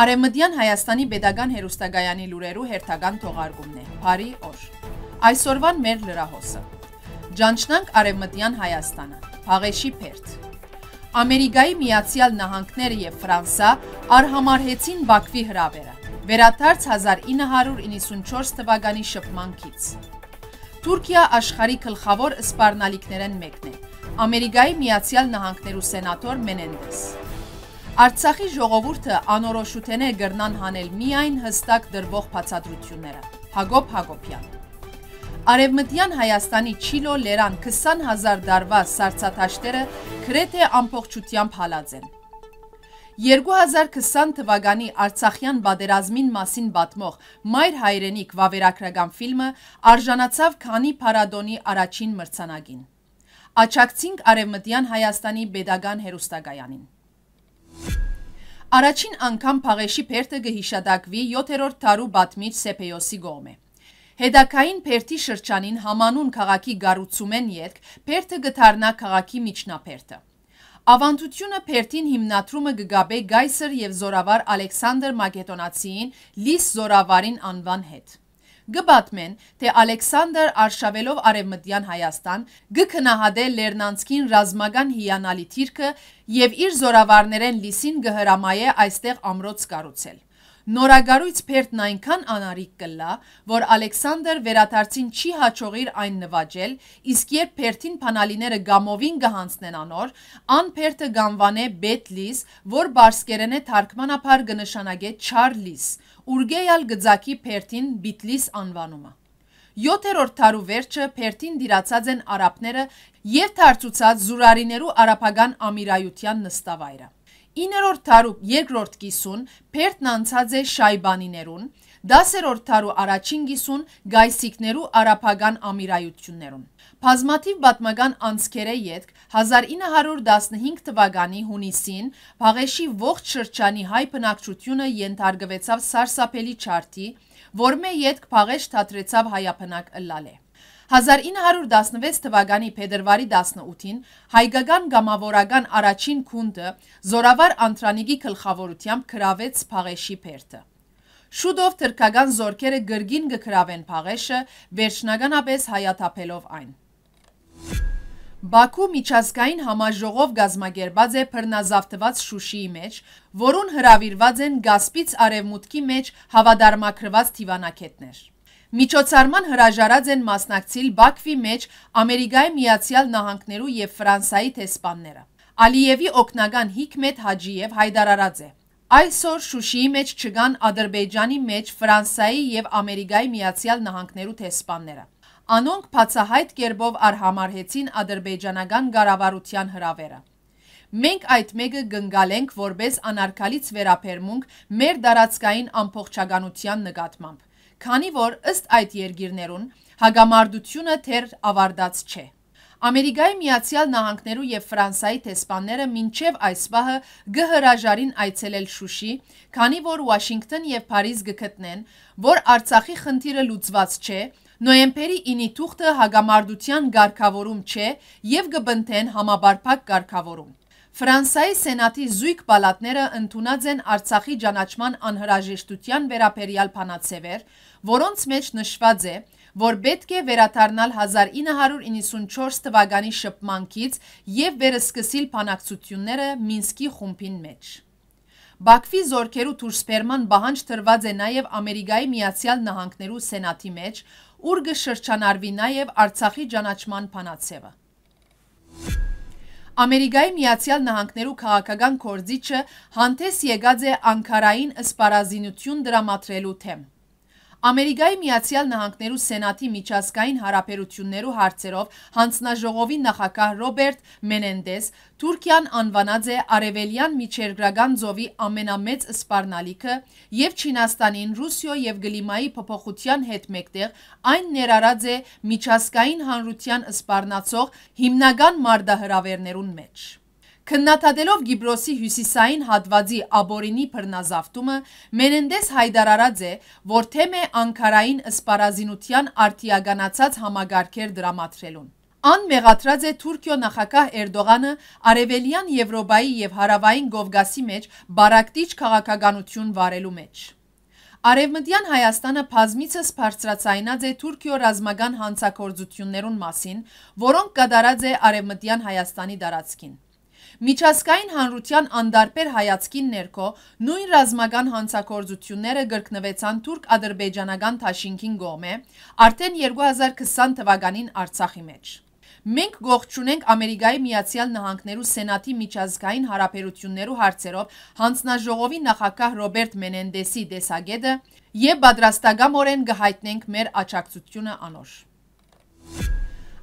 Արեմմտյան Հայաստանի Պետական Հերոստագայանի լուրերու հերթական թողարկումն է։ Բարի օր։ Այսօրվան մեր լրահոսը։ Ճանչնանք Արեմմտյան Հայաստանը։ Աղեշի Փերթ։ Ամերիկայի Միացյալ Նահանգները եւ Ֆրանսա արհամարհեցին Բաքվի հրավերը։ Վերադարձ 1994 թվականի շփմանքից։ Թուրքիա աշխարհի գլխավոր սպառնալիքներն մեկն է։ Ամերիկայի Միացյալ Նահանգներու սենատոր Մենենդես։ Արցախի ժողովուրդը անորոշութեն է գրնան հանել միայն հստակ դրվող բացատրությունները։ Հակոբ Հակոբյան։ Արևմտյան Հայաստանի Չիլո Լերան 20000 դարվա սարսափաշտերը գրեթե ամբողջությամբ հալած են։ 2020 թվականի Արցախյան բادرազմին մասին պատմող Մայր հայրենիք վավերագրական ֆիլմը արժանացավ քանի փարադոնի առաջին մրցանակին։ Աչակցինք Արևմտյան Հայաստանի Պետական հերոստակայանին։ Առաջին անգամ Փաղեշի Փերթը գհիշադակվի 7-րդ տարու բաթմիջ Սեփեյոսի գողմե։ Հետակային Փերթի շրջանին համանուն քաղաքի գառուցում են յետք Փերթը գտարնա քաղաքի միջնափերթը։ Ավանդությունը Փերթին հիմնադրումը գգաբե Գայսեր եւ Զորավար Ալեքսանդր Մակեդոնացիին լիս Զորավարին անվան հետ։ Գբատմեն, թե Ալեքսանդր արշավելով արևմտյան Հայաստան գքնահադե Լեռնանցքին ռազմական հիանալի թիրքը եւ իր զորավարներեն լիսին գհրամայե այստեղ ամրոց կառուցել։ Նորագարույց Փերտն այնքան անարիք կլա, որ Ալեքսանդր վերադարձին չի հաջողիր այն նվաճել, իսկ երբ Փերտին փանալիները գամովին կհանցնեն անոր, ան Փերտը գանվանե Բետլիս, որ բարսկերենե թարգմանափար կնշանակե Չարլիս, ուրգեյալ գծակի Փերտին Բիտլիս անվանումը։ 7-րդ տարու վերջը Փերտին դիրացած են արաբները եւ թարծուցած զուրարիներու արաբական ամիրայության նստավայրը։ 9-րդ թարու երկրորդ կիսուն Փերտն անցած է Շայբանիներուն, 10-րդ թարու առաջին կիսուն Գայսիկներու արաբական ամիրայություններուն։ Բազմաթիվ պատմական անցքեր է յետք 1915 թվականի հունիսին Փաղեշի ողջ շրջանի հայ բնակչությունը ենթարկվեցավ սարսափելի չարթի, որ մե յետք Փաղեշ թատրեցավ հայապնակ ըլլալե։ 1916 թվականի փետրվարի 18-ին հայկական գամավորական առաջին քունդը զորավար Անտրանիկի գլխավորությամբ գրավեց Փաղեշի բերդը։ Շուտով թրկական զորքերը գրգին գկրավեն Փաղեշը, վերջնականապես հայաթափելով այն։ Բաքու միջազգային համաժողով գազմագերբած է բռնազավթված Շուշիի մեջ, որուն հրավիրված են գասպից արևմուտքի մեջ հավադարմակրված թիվանակետներ։ Միջոցառման հրաժարած են մասնակցիլ Բաքվի մեջ Ամերիկայի Միացյալ Նահանգներու եւ Ֆրանսայի տեսպանները։ Ալիևի օկնական Հիկմետ Հաջիև հայտարարած է. Այսօր Շուշիի մեջ չգան Ադրբեջանի մեջ Ֆրանսայի եւ Ամերիկայի Միացյալ Նահանգներու տեսպանները։ Անոնք բացահայտ կերպով արհամարհեցին ադրբեջանական կառավարության հրավերը։ Մենք այդ մեկը գնգալենք որպես անարգալից վերաբերմունք մեր դարածքային ամբողջականության նկատմամբ քանի որ ըստ այդ երկիրներուն հագամարդությունը թեր ավարտած չէ։ Ամերիկայի Միացյալ Նահանգներու եւ Ֆրանսայի տեսփանները մինչև այս պահը գհրաժարին այցելել Շուշի, քանի որ Վաշինգտոն եւ Փարիզ գտնեն, որ Արցախի խնդիրը լուծված չէ, Նոյեմբերի 9-ի թուղթը հագամարդության ղեկավարում չէ եւ գբնթեն համաբարփակ ղեկավարում։ Ֆրանսայի սենատի զույգ պալատները ընդունած են Արցախի ճանաչման անհրաժեշտության վերաբերյալ փանացևեր, որոնց մեջ նշված է, որ պետք է վերադառնալ 1994 թվականի շփմանքից եւ վերսկսիլ բանակցությունները Մինսկի խումբին մեջ։ Բաքվի զորքերու դուրսբերման բանջ տրված է նաև Ամերիկայի Միացյալ Նահանգներու Սենատի մեջ, ուր կշրջանարվի նաև Արցախի ճանաչման փանացևը։ Ամերիկայի Միացյալ Նահանգներու քաղաքական կորձիչը հանդես եկած է Անկարային սպառազինություն դրամատրելու թեմա։ Ամերիկայի Միացյալ Նահանգներու Սենատի միջազգային հարաբերություններու հարցերով հանձնաժողովի նախագահ Ռոբերտ Մենենդես Թուրքիան անվանած է արևելյան միջերգրական ծովի ամենամեծ սպառնալիքը եւ Չինաստանին Ռուսիո եւ գլիմայի փոփոխության հետ մեկտեղ այն ներառած է միջազգային հանրության սպառնացող հիմնական մարդահրավերներուն մեջ։ Քննադատելով Գիբրոսի հյուսիսային հատվածի աբորինի բռնազավթումը, Մենենդես հայտարարած է, որ թեմ է Անկարային սպառազինության արդիականացած համագարքեր դրամատրելուն։ Ան մեղադրած է Թուրքիո նախագահ Էրդողանը Արևելյան Եվրոպայի եւ Հարավային Կովկասի մեջ բարակտիչ քաղաքականություն վարելու մեջ։ Արևմտյան Հայաստանը բազմիցս բարձրացայնած է Թուրքիո ռազմական հանցակործություններուն մասին, որոնք կատարած է Արևմտյան Հայաստանի տարածքին։ Միջազգային հանրության անդարբեր հայացքին ներքո նույն ռազմական հանցագործությունները գրկնվեցան թուրք-ադրբեջանական թաշինքին գոմե արդեն 2020 թվականին Արցախի մեջ։ Մենք գողջունենք Ամերիկայի Միացյալ Նահանգներու Սենատի միջազգային հարաբերություններու հարցերով հանձնաժողովի նախագահ Ռոբերտ Մենենդեսի դեսագետը եւ պատրաստակամորեն կհայտնենք մեր աճակցությունը անոր։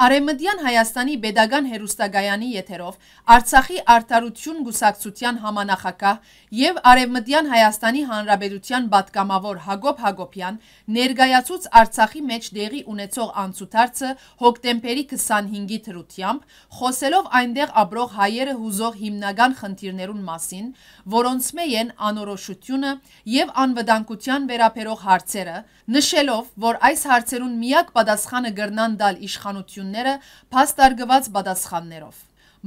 Արեմդյան Հայաստանի բեդագան հերուստագայանի եթերով Արցախի արտարություն գուսակցության համանախակահ և Արևմտյան Հայաստանի Հանրաբեդության բատկամավոր Հագոբ Հագոբյան ներգայացուց Արցախի մեջ դեղի ունեցող անցուդարձը հոկտեմբերի 25-ի թրությամբ, խոսելով այնտեղ ապրող հայերը հուզող հիմնական խնդիրներուն մասին, որոնց մեջ են անորոշությունը եւ անվտանգության վերաբերող հարցերը, նշելով, որ այս հարցերուն միակ պատասխանը գրնան դալ իշխանությունն հարցությունները փաստարգված պատասխաններով։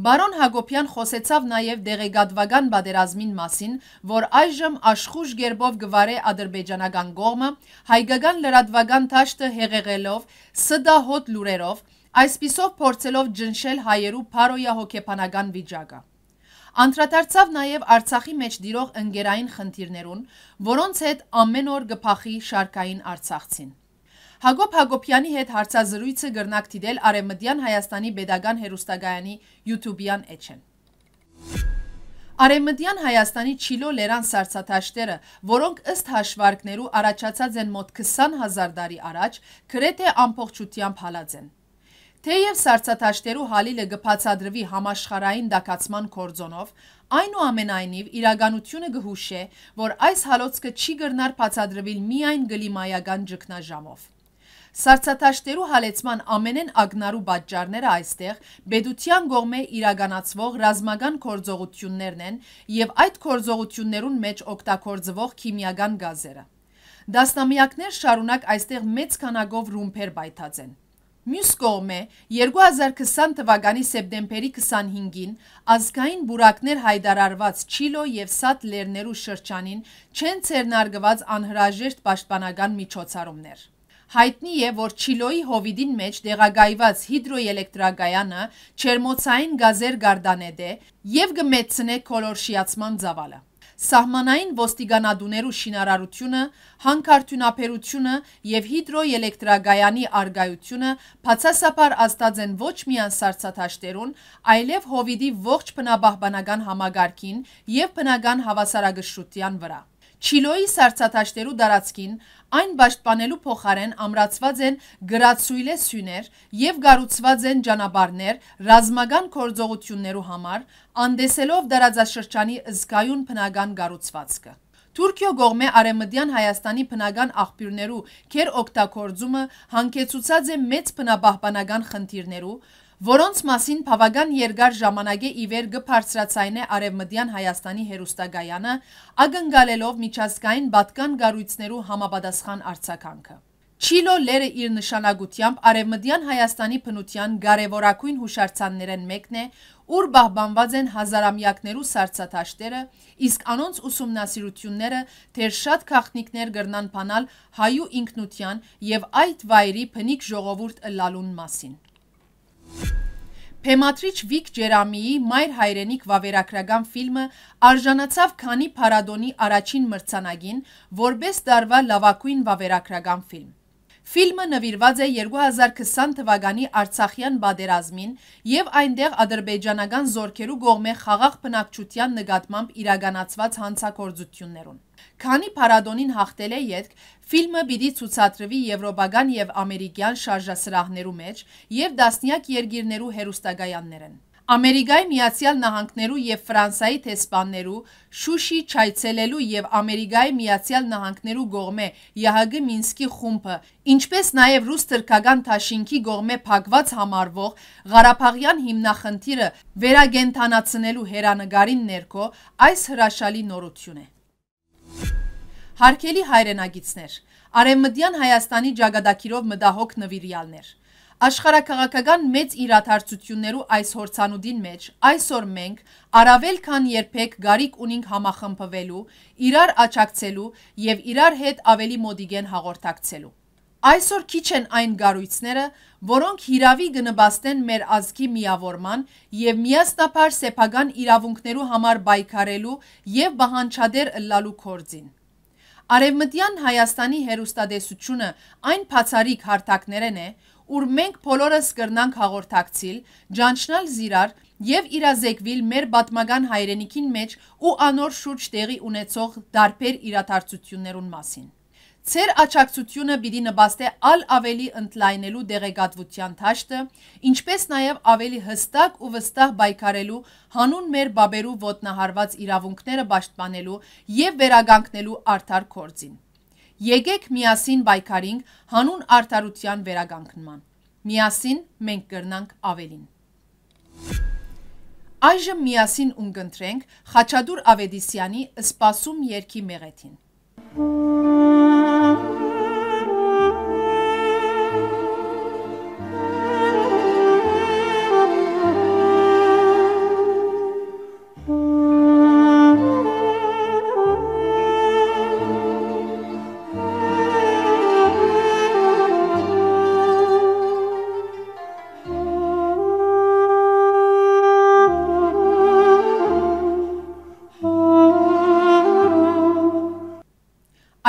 Բարոն Հակոբյան խոսեցավ նաև դեղեգատվական բادرազմին մասին, որ այժմ աշխուժ գերբով գվարե ադրբեջանական կողմը հայկական լրատվական ճաշտը հեղեղելով սդահոտ լուրերով, այսպիսով փորձելով ջնշել հայերու փարոյա հոգեբանական վիճակը։ Անդրադարձավ նաև Արցախի մեջ դիրող ընկերային խնդիրներուն, որոնց հետ ամեն օր գփախի շարքային Արցախցին։ Հակոբ Հակոբյանի հետ հարցազրույցը գրնակ դիտել Արևմտյան Հայաստանի Պետական հերոստագայանի YouTube-յան էջեն։ Արևմտյան Հայաստանի Չիլո լերան սարսափաշտերը, որոնք ըստ հաշվարկներու առաջացած են մոտ 20000 տարի առաջ, գրեթե ամբողջությամբ հալած են։ Թեև սարսափաշտերու հալիլը գբացադրվի համաշխարային դակացման կորձոնով, այնուամենայնիվ իրականությունը գհուշ է, որ այս հալոցքը չի գրնար բացադրվել միայն գլիմայական ճգնաժամով։ Սարցատաշտերու հալեցման ամենեն ագնարու բատճարները այստեղ բեդության գողմ է իրագանացվող ռազմագան կործողություններն են և այդ կործողություններուն մեջ ոգտակործվող կիմիագան գազերը։ Դասնամիակներ շարունակ այստեղ մեծ կանագով ռումպեր բայթած են։ Մյուս կողմ է 2020 թվականի սեպտեմբերի 25-ին ազգային բուրակներ հայդարարված Չիլո և Սատ լերներու շրջանին չեն ծերնարգված անհրաժեշտ պաշտպանական միջոցառումներ։ Հայտնի է, որ Չիլոյի հովիդին մեջ դեղագայված հիդրոելեկտրագայանը չերմոցային գազեր գարդանեդ է և գմեցնե քոլորշիացման ծավալը։ Սահմանային ոստիգանադուներու շինարարությունը, հանքարդյունապերությունը և հիդրոելեկտրագայանի արգայությունը պացասապար աստած են ոչ միան սարցաթաշտերուն, այլև հովիդի ողջ պնաբահբանական համագարքին և պնագան հավասարագշրության վրա։ Չիլոյի սարցատաշտերու դարացքին այն պաշտպանելու փոխարեն ամրացված են գրացույլե սյուներ և գարուցված են ճանաբարներ ռազմագան կործողություններու համար, անդեսելով դարաձաշրջանի զգայուն պնագան գարուցվածքը։ Թուրքիո գողմե արեմըդյան Հայաստանի պնագան աղպիրներու կեր ոգտակործումը հանքեցուցած է մեծ պնաբահպանական խնդիրներու, որոնց մասին բավական երկար ժամանակ է ի վեր գբարձրացայն է Արևմտյան Հայաստանի հերոստագայանը, ագնկալելով միջազգային պատկան գառույցներու համապատասխան արձականքը։ Չիլո լերը իր նշանակությամբ Արևմտյան Հայաստանի բնության կարևորագույն հուշարձաններն մեկն է, ուր բահբանված են հազարամյակներու սարսափաշտերը, իսկ անոնց ուսումնասիրությունները դեռ շատ քաղաքնիկներ կրնան բանալ հայու ինքնության եւ այդ վայրի բնիկ ժողովուրդ ըլլալուն մասին։ Փեմատրիչ Վիկ Ջերամիի «Մայր հայրենիք» վավերագրական ֆիլմը արժանացավ Քանի փառատոնի առաջին մրցանակին՝ որպես տարվա լավագույն վավերագրական ֆիլմ։ Ֆիլմը նվիրված է 2020 թվականի Արցախյան բادرազմին եւ այնտեղ ադրբեջանական զորքերու կողմէ խաղաղ բնակչության նկատմամբ իրականացված հանցագործություններուն։ Քանի փարադոնին հաղթել է յետք, ֆիլմը պիտի ցուցադրվի եվրոպական եւ ամերիկյան շարժասրահներու մեջ եւ դասնյակ երկիրներու հերոստակայաններեն։ Ամերիկայի Միացյալ Նահանգներու եւ Ֆրանսայի տեսփաններու Շուշի չայցելելու եւ Ամերիկայի Միացյալ Նահանգներու գողմե ԵՀԳ Մինսկի խումբը, ինչպես նաեւ ռուս թրքական Թաշինքի գողմե փակված համարվող Ղարաբաղյան հիմնախնդիրը վերագենտանացնելու հերանգարին ներքո այս հրաշալի նորություն է։ Հարկելի հայրենագիցներ, Արևմտյան Հայաստանի ճակատագիրով մտահոգ նվիրյալներ աշխարհակաղակական մեծ իրադարձություններու այս հորցանուդին մեջ այսօր մենք արավել քան երբեք գարիկ ունենք համախմբվելու, իրար աչակցելու եւ իրար հետ ավելի մոդիգեն հաղորդակցելու։ Այսօր քիչ են այն գարույցները, որոնք հիրավի գնբաստեն մեր ազգի միավորման եւ միասնապար սեփական իրավունքներու համար պայքարելու եւ բահանչադեր ըլլալու կորձին։ Արևմտյան Հայաստանի հերոստատեսությունը այն փածարիկ հարթակներն է, ուր մենք բոլորս կրնանք հաղորդակցիլ, ճանչնալ զիրար եւ իրազեկվել մեր պատմական հայրենիքին մեջ ու անոր շուրջ տեղի ունեցող դարբեր իրադարձություններուն մասին։ Ձեր աճակցությունը պիտի նպաստե ալ ավելի ընդլայնելու դեղեկատվության ճաշտը, ինչպես նաև ավելի հստակ ու վստահ պայքարելու հանուն մեր բաբերու ոտնահարված իրավունքները պաշտպանելու եւ վերագանքնելու արդար գործին։ Եկեք միասին պայքարենք հանուն արդարության վերագանքնման։ Միասին մենք կրնանք ավելին։ Այժմ միասին ունգընտրենք Խաչադուր Ավետիսյանի «Սպասում» երգի մեղեթին։ Thank you.